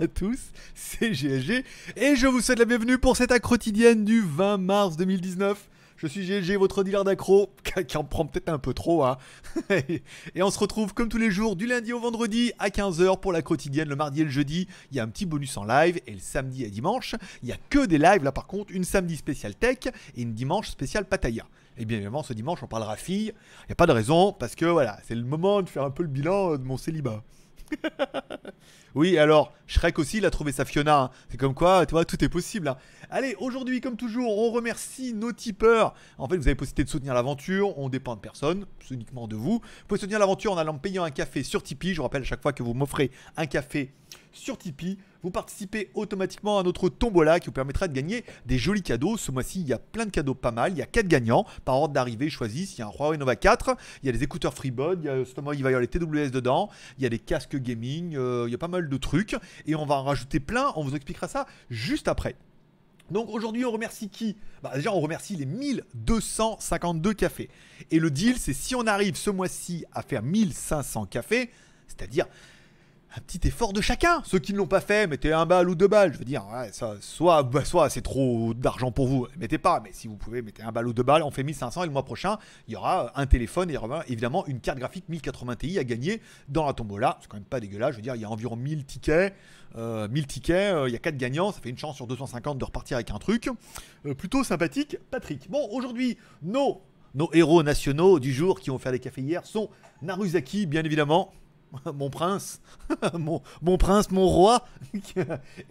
à tous, c'est GLG et je vous souhaite la bienvenue pour cette accro quotidienne du 20 mars 2019. Je suis GLG, votre dealer d'accro, qui en prend peut-être un peu trop, hein. et on se retrouve comme tous les jours du lundi au vendredi à 15h pour la quotidienne, le mardi et le jeudi. Il y a un petit bonus en live et le samedi et dimanche. Il y a que des lives là par contre, une samedi spécial tech et une dimanche spéciale Pataya. Et bien évidemment, ce dimanche, on parlera fille. Il n'y a pas de raison parce que voilà, c'est le moment de faire un peu le bilan euh, de mon célibat. oui, alors, Shrek aussi, il a trouvé sa Fiona. Hein. C'est comme quoi, tu vois, tout est possible. Hein. Allez, aujourd'hui, comme toujours, on remercie nos tipeurs. En fait, vous avez possibilité de soutenir l'aventure. On dépend de personne, c'est uniquement de vous. Vous pouvez soutenir l'aventure en allant payer un café sur Tipeee. Je vous rappelle à chaque fois que vous m'offrez un café sur Tipeee. Vous participez automatiquement à notre tombola qui vous permettra de gagner des jolis cadeaux. Ce mois-ci, il y a plein de cadeaux pas mal. Il y a 4 gagnants. Par ordre d'arrivée, choisissez. Il y a un Huawei Nova 4, il y a des écouteurs FreeBud, il, y a, il va y avoir les TWS dedans, il y a des casques gaming, euh, il y a pas mal de trucs. Et on va en rajouter plein. On vous expliquera ça juste après. Donc aujourd'hui, on remercie qui bah, Déjà, on remercie les 1252 cafés. Et le deal, c'est si on arrive ce mois-ci à faire 1500 cafés, c'est-à-dire un petit effort de chacun. Ceux qui ne l'ont pas fait, mettez un balle ou deux balles. Je veux dire, ça, soit, bah, soit c'est trop d'argent pour vous, mettez pas. Mais si vous pouvez, mettez un balle ou deux balles. On fait 1500 et le mois prochain, il y aura un téléphone et il y aura évidemment une carte graphique 1080 Ti à gagner dans la tombola. C'est quand même pas dégueulasse. Je veux dire, il y a environ 1000 tickets. 1000 euh, tickets, euh, il y a 4 gagnants, ça fait une chance sur 250 de repartir avec un truc. Euh, plutôt sympathique, Patrick. Bon, aujourd'hui, nos, nos héros nationaux du jour qui ont fait les cafés hier sont Naruzaki, bien évidemment. mon prince, mon, mon, prince, mon roi,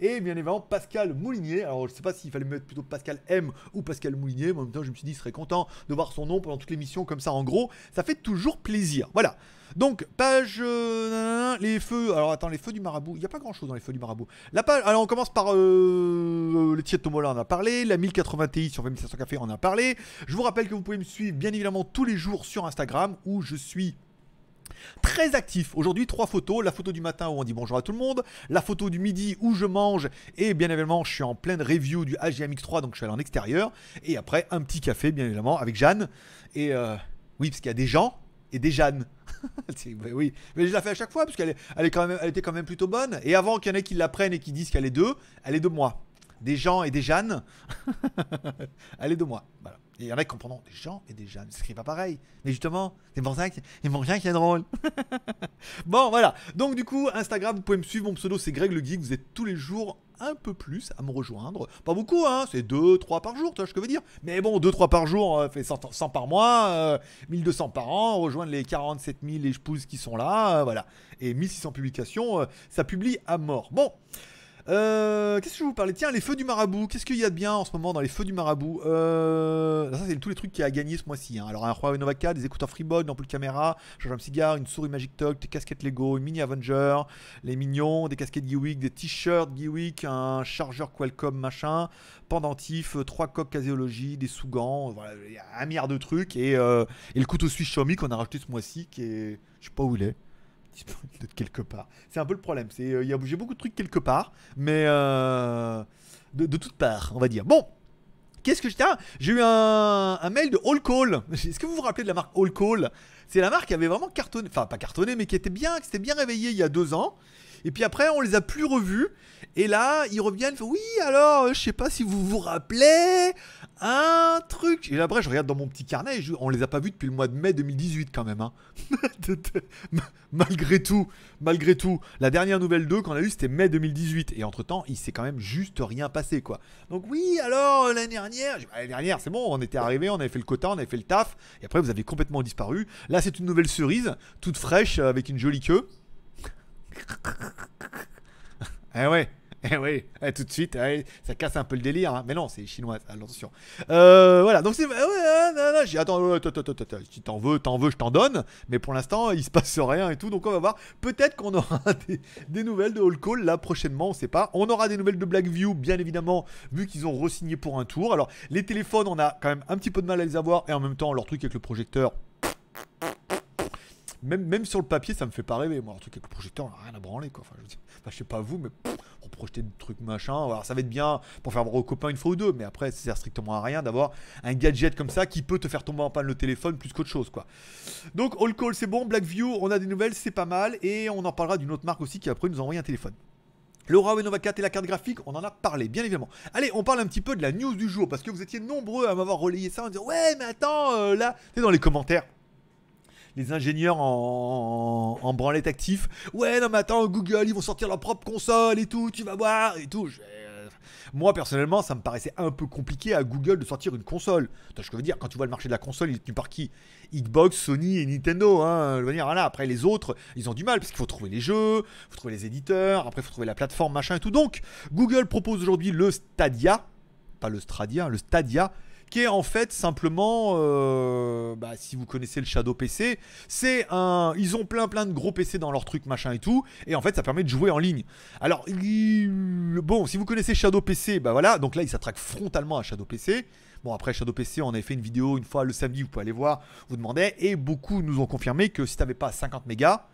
et bien évidemment Pascal Moulinier. Alors je sais pas s'il fallait mettre plutôt Pascal M ou Pascal Moulinier, moi en même temps je me suis dit, il serait content de voir son nom pendant les l'émission comme ça en gros, ça fait toujours plaisir. Voilà. Donc, page. Euh, les feux. Alors, attends, les feux du marabout. Il n'y a pas grand chose dans les feux du marabout. La page. Alors, on commence par. le euh, les de Tomola, on a parlé. La 1080 Ti sur 2500 Café, on a parlé. Je vous rappelle que vous pouvez me suivre, bien évidemment, tous les jours sur Instagram où je suis Très actif. Aujourd'hui, trois photos. La photo du matin où on dit bonjour à tout le monde. La photo du midi où je mange. Et bien évidemment, je suis en pleine review du X 3 donc je suis allé en extérieur. Et après, un petit café, bien évidemment, avec Jeanne. Et euh, oui, parce qu'il y a des gens et des Jeannes. oui, mais je la fais à chaque fois parce qu'elle elle est quand même, elle était quand même plutôt bonne. Et avant qu'il y en ait qui la prennent et qui disent qu'elle est deux, elle est de moi. Des gens et des Jeannes, elle est de moi. Voilà. Il y en a qui comprendront des gens, et et déjà, ne s'écrivent pas pareil. Mais justement, c'est pour ça rien qui est drôle. bon, voilà. Donc, du coup, Instagram, vous pouvez me suivre. Mon pseudo, c'est Greg le Geek. Vous êtes tous les jours un peu plus à me rejoindre. Pas beaucoup, hein, c'est 2-3 par jour, tu vois ce que je veux dire. Mais bon, 2-3 par jour, euh, fait 100, par mois, 1200 euh, par an, rejoindre les 47 000 et je pousse qui sont là, euh, voilà. Et 1600 publications, ça publie à mort. Bon. Euh, qu'est-ce que je vous parler Tiens, les feux du marabout. Qu'est-ce qu'il y a de bien en ce moment dans les feux du marabout euh, Ça, c'est tous les trucs qu'il y a gagné ce mois-ci. Hein. Alors, un Huawei Nova des écouteurs Freebod, une de caméra, un cigare, une souris Magic Talk, des casquettes Lego, une mini Avenger, les mignons, des casquettes Geewick, des t-shirts Geewick, un chargeur Qualcomm machin, pendentif, euh, trois coques caséologie, des sous-gants, euh, voilà, un milliard de trucs. Et, le couteau suisse Xiaomi qu'on a racheté ce mois-ci qui Je sais pas où il est de quelque part. C'est un peu le problème. C'est euh, il y a bougé beaucoup de trucs quelque part, mais euh, de, toutes parts, on va dire. Bon. Qu'est-ce que j'ai J'ai eu un, un, mail de All Call. Est-ce que vous vous rappelez de la marque All Call c'est la marque qui avait vraiment cartonné, enfin pas cartonné, mais qui était bien, qui s'était bien réveillé il y a deux ans. Et puis après, on les a plus revus. Et là, ils reviennent. oui, alors, euh, je sais pas si vous vous rappelez un truc. Et après, je regarde dans mon petit carnet. on les a pas vus depuis le mois de mai 2018 quand même. Hein. malgré tout, malgré tout, la dernière nouvelle d'eux qu'on a eue, c'était mai 2018. Et entre temps, il s'est quand même juste rien passé, quoi. Donc oui, alors l'année dernière, bah, l'année dernière, c'est bon, on était arrivé, on avait fait le quota, on avait fait le taf. Et après, vous avez complètement disparu. Là, c'est une nouvelle cerise, toute fraîche, euh, avec une jolie queue. eh ouais, eh oui, eh, tout de suite, eh, ça casse un peu le délire, hein. mais non, c'est chinois, attention. Euh, voilà, donc c'est... Eh ouais, non, ah, non, attends, attends, si t'en veux, t'en veux, je t'en donne, mais pour l'instant, il se passe rien et tout, donc on va voir. Peut-être qu'on aura des, nouvelles de All Call, là, prochainement, on sait pas. On aura des nouvelles de Blackview, bien évidemment, vu qu'ils ont re-signé pour un tour. Alors, les téléphones, on a quand même un petit peu de mal à les avoir, et en même temps, leur truc avec le projecteur, même, même sur le papier, ça me fait pas rêver. Moi, en tout cas, le projecteur, on a rien à branler. Quoi. Enfin, je, sais pas vous, mais pour projeter des trucs machin, alors ça va être bien pour faire voir aux copains une fois ou deux, mais après, ça sert strictement à rien d'avoir un gadget comme ça qui peut te faire tomber en panne le téléphone plus qu'autre chose. quoi. Donc, All Call, c'est bon. Blackview, on a des nouvelles, c'est pas mal. Et on en parlera d'une autre marque aussi qui après nous envoie un téléphone. Le Huawei Nova 4 et la carte graphique, on en a parlé, bien évidemment. Allez, on parle un petit peu de la news du jour, parce que vous étiez nombreux à m'avoir relayé ça en disant Ouais, mais attends, euh, là, c'est dans les commentaires les ingénieurs en, branlette actif. Ouais, non, mais attends, Google, ils vont sortir leur propre console et tout, tu vas voir et tout. Euh, moi, personnellement, ça me paraissait un peu compliqué à Google de sortir une console. Attends, je veux dire, quand tu vois le marché de la console, il est tenu par qui Xbox, Sony et Nintendo. Hein, Après, les autres, ils ont du mal parce qu'il faut trouver les jeux, faut trouver les éditeurs, après, faut trouver la plateforme, machin et tout. Donc, Google propose aujourd'hui le Stadia. Pas le Stradia, le Stadia qui est en fait simplement, euh, bah, si vous connaissez le Shadow PC, c'est un, ils ont plein plein de gros PC dans leur truc machin et tout, et en fait ça permet de jouer en ligne. Alors bon, si vous connaissez Shadow PC, bah voilà, donc là il s'attraque frontalement à Shadow PC. Bon, après Shadow PC, on avait fait une vidéo une fois le samedi, vous pouvez aller voir, vous demandez. Et beaucoup nous ont confirmé que si t'avais pas 50 mégas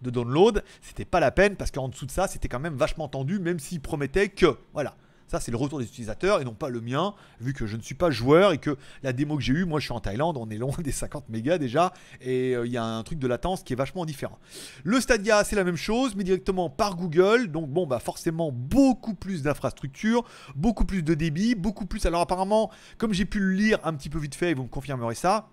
de download, c'était pas la peine parce qu'en dessous de ça, c'était quand même vachement tendu, même s'ils promettaient que. Voilà. Ça, c'est le retour des utilisateurs et non pas le mien, vu que je ne suis pas joueur et que la démo que j'ai eue, moi je suis en Thaïlande, on est loin des 50 mégas déjà, et euh, il y a un truc de latence qui est vachement différent. Le Stadia, c'est la même chose, mais directement par Google, donc bon, bah forcément beaucoup plus d'infrastructures, beaucoup plus de débit, beaucoup plus. Alors apparemment, comme j'ai pu le lire un petit peu vite fait, et vous me confirmerez ça,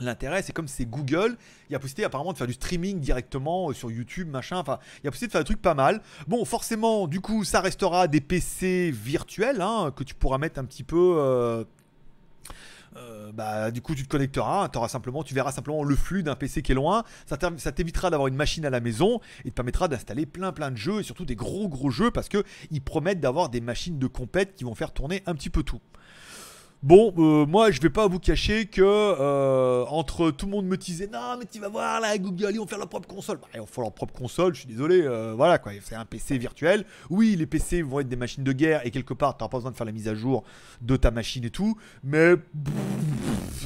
L'intérêt, c'est comme c'est Google, il y a possibilité apparemment de faire du streaming directement euh, sur YouTube, machin, enfin, il y a possibilité de faire des trucs pas mal. Bon, forcément, du coup, ça restera des PC virtuels, hein, que tu pourras mettre un petit peu... Euh, euh, bah, du coup, tu te connecteras, hein, auras simplement, tu verras simplement le flux d'un PC qui est loin. Ça t'évitera d'avoir une machine à la maison et te permettra d'installer plein plein de jeux et surtout des gros gros jeux parce qu'ils promettent d'avoir des machines de compète qui vont faire tourner un petit peu tout. Bon, euh, moi, je vais pas vous cacher que euh, entre tout le monde me disait non, mais tu vas voir là, Google, ils vont faire leur propre console. Bah, ils vont faire leur propre console, je suis désolé. Euh, voilà quoi, c'est un PC virtuel. Oui, les PC vont être des machines de guerre et quelque part, t'auras pas besoin de faire la mise à jour de ta machine et tout, mais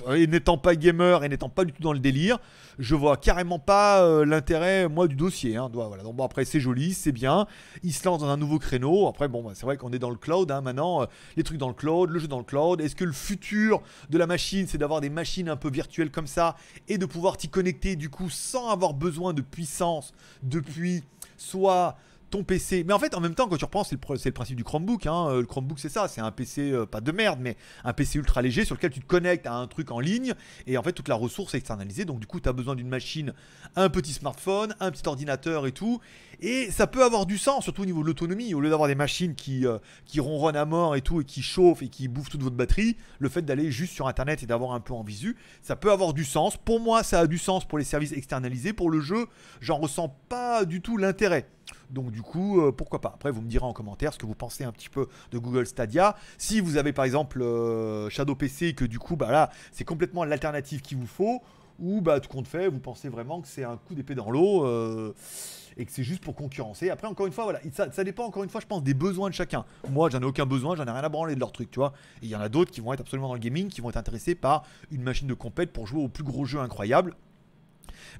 euh, et n'étant pas gamer et n'étant pas du tout dans le délire, je vois carrément pas euh, l'intérêt, moi, du dossier. Hein, voilà. Donc, bon, après, c'est joli, c'est bien. Il se lance dans un nouveau créneau. Après, bon, bah, c'est vrai qu'on est dans le cloud hein, maintenant. Euh, les trucs dans le cloud, le jeu dans le cloud. Est-ce que le futur de la machine, c'est d'avoir des machines un peu virtuelles comme ça et de pouvoir t'y connecter, du coup, sans avoir besoin de puissance depuis soit ton PC. Mais en fait, en même temps, quand tu reprends, c'est le, principe du Chromebook. Hein. Euh, le Chromebook, c'est ça. C'est un PC, euh, pas de merde, mais un PC ultra léger sur lequel tu te connectes à un truc en ligne. Et en fait, toute la ressource est externalisée. Donc, du coup, tu as besoin d'une machine, un petit smartphone, un petit ordinateur et tout. Et ça peut avoir du sens, surtout au niveau de l'autonomie. Au lieu d'avoir des machines qui, euh, ronronnent à mort et tout, et qui chauffent et qui bouffent toute votre batterie, le fait d'aller juste sur Internet et d'avoir un peu en visu, ça peut avoir du sens. Pour moi, ça a du sens pour les services externalisés. Pour le jeu, j'en ressens pas du tout l'intérêt. Donc du coup, euh, pourquoi pas Après, vous me direz en commentaire ce que vous pensez un petit peu de Google Stadia. Si vous avez par exemple euh, Shadow PC et que du coup, bah là, c'est complètement l'alternative qu'il vous faut, ou bah tout compte fait, vous pensez vraiment que c'est un coup d'épée dans l'eau et que c'est juste pour concurrencer. Après, encore une fois, voilà, ça, dépend encore une fois, je pense, des besoins de chacun. Moi, j'en ai aucun besoin, j'en ai rien à branler de leur truc, tu vois. Et il y en a d'autres qui vont être absolument dans le gaming, qui vont être intéressés par une machine de compète pour jouer au plus gros jeu incroyable.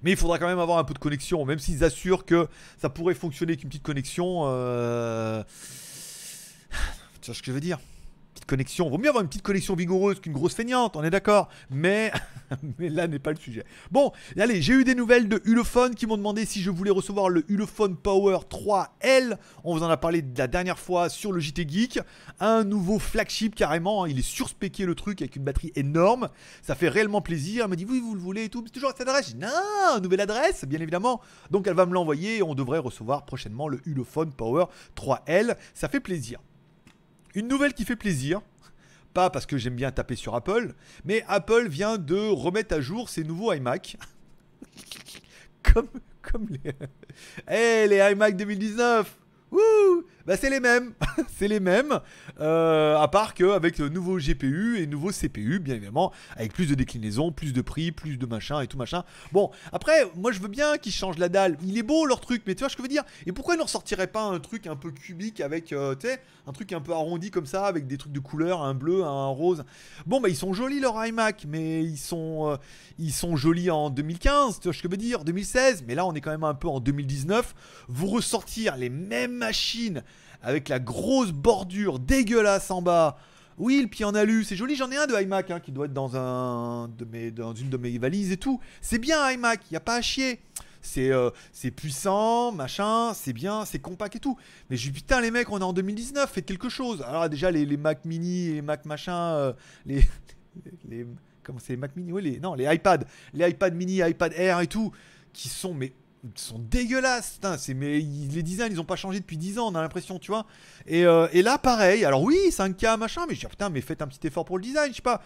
Mais il faudra quand même avoir un peu de connexion, même s'ils assurent que ça pourrait fonctionner qu'une petite connexion. Euh, tu vois ce que je veux dire petite connexion. Vaut mieux avoir une petite connexion vigoureuse qu'une grosse feignante, on est d'accord. Mais, mais là n'est pas le sujet. Bon, allez, j'ai eu des nouvelles de Ulefone qui m'ont demandé si je voulais recevoir le Ulefone Power 3L. On vous en a parlé la dernière fois sur le JT Geek. Un nouveau flagship carrément. Hein. il est surspéqué le truc avec une batterie énorme. Ça fait réellement plaisir. Elle m'a dit oui, vous le voulez et tout. C'est toujours cette adresse. non, nouvelle adresse, bien évidemment. Donc elle va me l'envoyer et on devrait recevoir prochainement le Ulefone Power 3L. Ça fait plaisir. Une nouvelle qui fait plaisir, pas parce que j'aime bien taper sur Apple, mais Apple vient de remettre à jour ses nouveaux iMac. comme, comme les... Eh, les iMac 2019 bah c'est les mêmes, c'est les mêmes, euh, à part qu'avec nouveau GPU et nouveau CPU, bien évidemment, avec plus de déclinaisons, plus de prix, plus de machin et tout machin. Bon, après, moi je veux bien qu'ils changent la dalle, il est beau leur truc, mais tu vois ce que je veux dire Et pourquoi ils ne ressortiraient pas un truc un peu cubique avec, euh, tu sais, un truc un peu arrondi comme ça, avec des trucs de couleur, un bleu, un rose Bon bah ils sont jolis leur iMac, mais ils sont, euh, ils sont jolis en 2015, tu vois ce que je veux dire, 2016, mais là on est quand même un peu en 2019, vous ressortir les mêmes machine avec la grosse bordure dégueulasse en bas. Oui, le pied en alu, c'est joli. J'en ai un de iMac hein, qui doit être dans, un de mes, dans une de mes valises et tout. C'est bien iMac, il n'y a pas à chier. Euh, c'est puissant, machin, c'est bien, c'est compact et tout. Mais je dis putain, les mecs, on est en 2019, faites quelque chose. Alors déjà, les, Mac mini, les Mac machin, euh, les, les, Comment c'est les Mac mini Oui, les, non, les iPad. Les iPad mini, iPad Air et tout, qui sont mais ils sont dégueulasses. Putain, c'est mais les designs, ils ont pas changé depuis 10 ans, on a l'impression, tu vois. Et, euh, là, pareil. Alors oui, 5K machin, mais je dis ah, putain, mais faites un petit effort pour le design, je sais pas.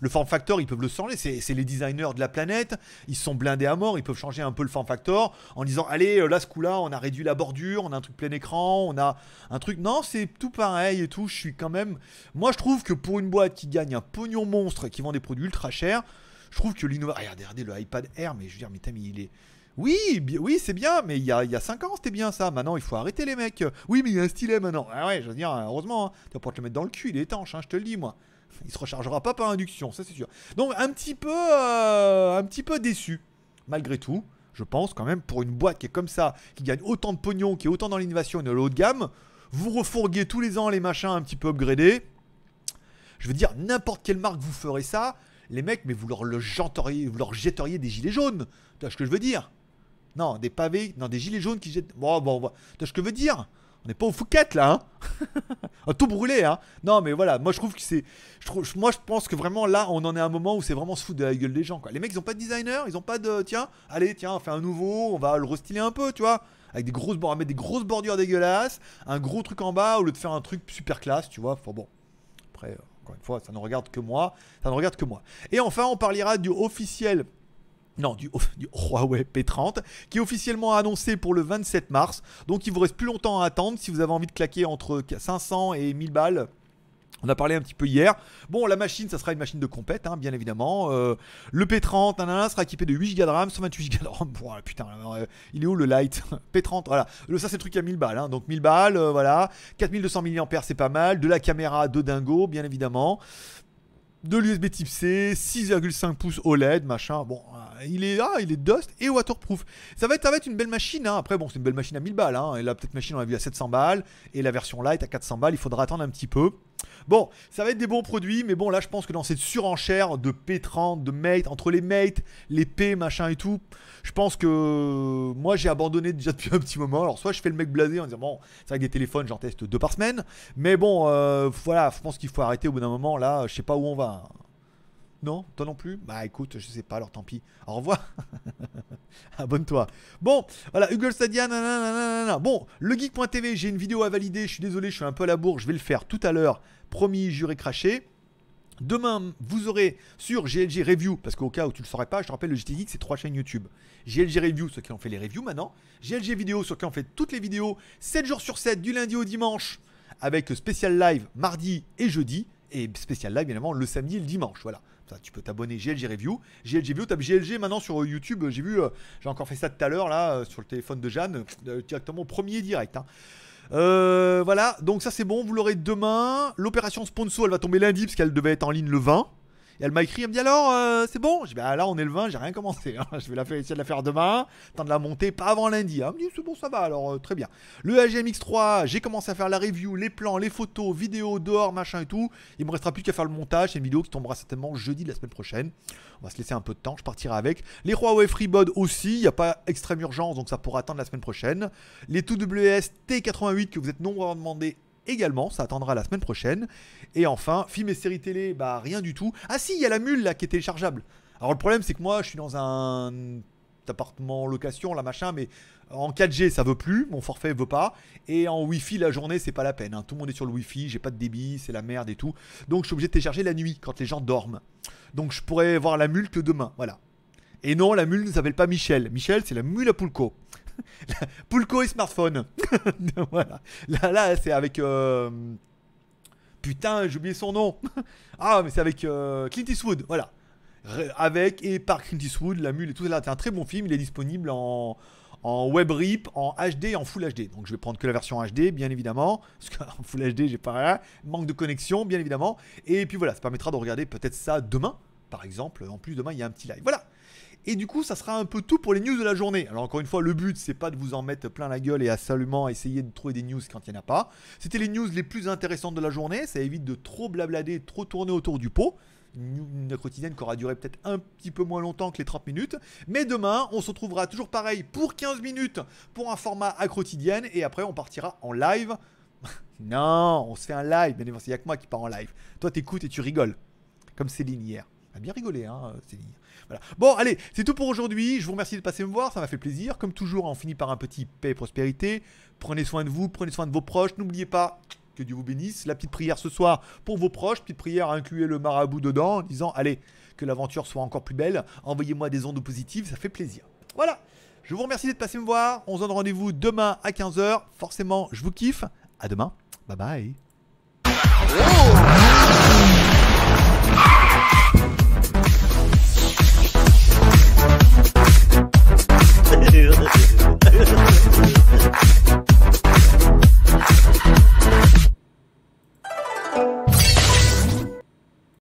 Le form factor, ils peuvent le changer. C'est les designers de la planète. Ils sont blindés à mort. Ils peuvent changer un peu le form factor en disant Allez, euh, là, ce coup-là, on a réduit la bordure, on a un truc plein écran, on a un truc. Non, c'est tout pareil et tout. Je suis quand même. Moi, je trouve que pour une boîte qui gagne un pognon monstre et qui vend des produits ultra chers, je trouve que l'innovation. Ah, regardez, regardez le iPad Air, mais je veux dire, mais, mais il est. Oui, oui, c'est bien, mais il y a, 5 ans, c'était bien ça. Maintenant, il faut arrêter les mecs. Oui, mais il y a un stylet maintenant. Ah ouais, je veux dire, heureusement, hein. tu vas te le mettre dans le cul, il est étanche, hein, je te le dis, moi. Il se rechargera pas par induction, ça c'est sûr. Donc, un petit peu, euh, un petit peu déçu, malgré tout. Je pense quand même, pour une boîte qui est comme ça, qui gagne autant de pognon, qui est autant dans l'innovation et dans de gamme, vous refourguez tous les ans les machins un petit peu upgradés. Je veux dire, n'importe quelle marque vous ferez ça, les mecs, mais vous leur, le vous leur jetteriez des gilets jaunes. Tu vois ce que je veux dire non, des pavés, non, des gilets jaunes qui jettent. Bon, bon, ce que je veux dire on n'est pas au Phuket, là, hein Tout brûlé, hein Non, mais voilà, moi je trouve que c'est. moi je pense que vraiment là, on en est à un moment où c'est vraiment se foutre de la gueule des gens, quoi. Les mecs, ils ont pas de designer, ils ont pas de. Tiens, allez, tiens, on fait un nouveau, on va le restyler un peu, tu vois Avec des grosses, on va mettre des grosses bordures dégueulasses, un gros truc en bas au lieu de faire un truc super classe, tu vois Enfin bon. Après, encore une fois, ça ne regarde que moi. Ça ne regarde que moi. Et enfin, on parlera du officiel non, du, du, Huawei P30, qui est officiellement annoncé pour le 27 mars. Donc il vous reste plus longtemps à attendre si vous avez envie de claquer entre 500 et 1000 balles. On a parlé un petit peu hier. Bon, la machine, ça sera une machine de compète, hein, bien évidemment. Euh, le P30 nanana, sera équipé de 8 Go de RAM, 128 Go de RAM. Ah, putain, euh, il est où le light P30, voilà. Le, ça, c'est le truc à 1000 balles. Hein. donc 1000 balles, euh, voilà. 4200 mAh, c'est pas mal. De la caméra de dingo, bien évidemment de l'USB type C, 6,5 pouces OLED, machin. Bon, euh, il est là, ah, il est dust et waterproof. Ça va être, ça va être une belle machine. Hein. Après, bon, c'est une belle machine à 1000 balles. Hein. Et la petite machine, on l'a vu à 700 balles. Et la version light à 400 balles, il faudra attendre un petit peu. Bon, ça va être des bons produits, mais bon, là, je pense que dans cette surenchère de P30, de Mate, entre les Mate, les P, machin et tout, je pense que moi, j'ai abandonné déjà depuis un petit moment. Alors, soit je fais le mec blasé en disant, bon, c'est vrai que des téléphones, j'en teste deux par semaine, mais bon, euh, voilà, je pense qu'il faut arrêter au bout d'un moment. Là, je sais pas où on va. Non Toi non plus Bah écoute, je sais pas, alors tant pis. Au revoir. Abonne-toi. Bon, voilà, Google Stadia, nanana. Bon, le geek.tv, j'ai une vidéo à valider. Je suis désolé, je suis un peu à la bourre. Je vais le faire tout à l'heure. Promis, juré, craché. Demain, vous aurez sur GLG Review, parce qu'au cas où tu le saurais pas, je te rappelle, le Geek c'est trois chaînes YouTube. GLG Review, ceux qui ont fait les reviews maintenant. GLG Vidéo, ceux qui ont fait toutes les vidéos, 7 jours sur 7, du lundi au dimanche, avec spécial live mardi et jeudi, et spécial live, évidemment, le samedi et le dimanche. Voilà tu peux t'abonner GLG Review. GLG Review, tape GLG maintenant sur euh, YouTube. J'ai vu, euh, j'ai encore fait ça tout à l'heure là, euh, sur le téléphone de Jeanne, directement au premier direct. Hein. voilà, donc ça c'est bon, vous l'aurez demain. L'opération sponsor, elle va tomber lundi parce qu'elle devait être en ligne le 20 elle m'a écrit, elle me dit alors, euh, c'est bon Je dis, bah là, on est le 20, j'ai rien commencé. Hein. Je vais la faire, essayer de la faire demain, temps de la monter, pas avant lundi. Hein. Elle me dit, c'est bon, ça va, alors euh, très bien. Le x 3 j'ai commencé à faire la review, les plans, les photos, vidéos, dehors, machin et tout. Il me restera plus qu'à faire le montage. C'est une vidéo qui tombera certainement jeudi de la semaine prochaine. On va se laisser un peu de temps, je partirai avec. Les Huawei FreeBud aussi, il n'y a pas extrême urgence, donc ça pourra attendre la semaine prochaine. Les 2 WS T88 que vous êtes nombreux à demander également, ça attendra la semaine prochaine. Et enfin, film et séries télé, bah rien du tout. Ah si, il y a la mule là qui est téléchargeable. Alors le problème c'est que moi je suis dans un appartement location la machin, mais en 4G ça veut plus, mon forfait veut pas, et en Wi-Fi la journée c'est pas la peine. Hein. Tout le monde est sur le Wi-Fi, j'ai pas de débit, c'est la merde et tout. Donc je suis obligé de télécharger la nuit quand les gens dorment. Donc je pourrais voir la mule que demain, voilà. Et non, la mule ne s'appelle pas Michel. Michel, c'est la mule à Poulco. Poulco et smartphone. voilà. Là, là c'est avec. Euh, putain, j'ai oublié son nom. ah, mais c'est avec euh, Clint Eastwood. Voilà. Avec et par Clint Eastwood, La Mule et tout ça. C'est un très bon film. Il est disponible en en web rip, en HD et en full HD. Donc je vais prendre que la version HD, bien évidemment, parce qu'en full HD, j'ai pas rien. Manque de connexion, bien évidemment. Et puis voilà, ça permettra de regarder peut-être ça demain, par exemple. En plus, demain, il y a un petit live. Voilà. Et du coup, ça sera un peu tout pour les news de la journée. Alors encore une fois, le but, c'est pas de vous en mettre plein la gueule et à seulement essayer de trouver des news quand il n'y en a pas. C'était les news les plus intéressantes de la journée, ça évite de trop blablader, trop tourner autour du pot. Une quotidienne qui aura duré peut-être un petit peu moins longtemps que les 30 minutes. Mais demain, on se retrouvera toujours pareil pour 15 minutes pour un format à quotidienne et après on partira en live. non, on se fait un live, mais évidemment, c'est a que moi qui pars en live. Toi, t'écoutes et tu rigoles. Comme Céline hier a bien rigolé, hein, Céline. Voilà. Bon, allez, c'est tout pour aujourd'hui. Je vous remercie de passer me voir, ça m'a fait plaisir. Comme toujours, on finit par un petit paix et prospérité. Prenez soin de vous, prenez soin de vos proches. N'oubliez pas que Dieu vous bénisse. La petite prière ce soir pour vos proches. Petite prière, incluez le marabout dedans en disant Allez, que l'aventure soit encore plus belle. Envoyez-moi des ondes positives, ça fait plaisir. Voilà. Je vous remercie de passer me voir. On se donne rendez-vous demain à 15h. Forcément, je vous kiffe. À demain. Bye bye. Oh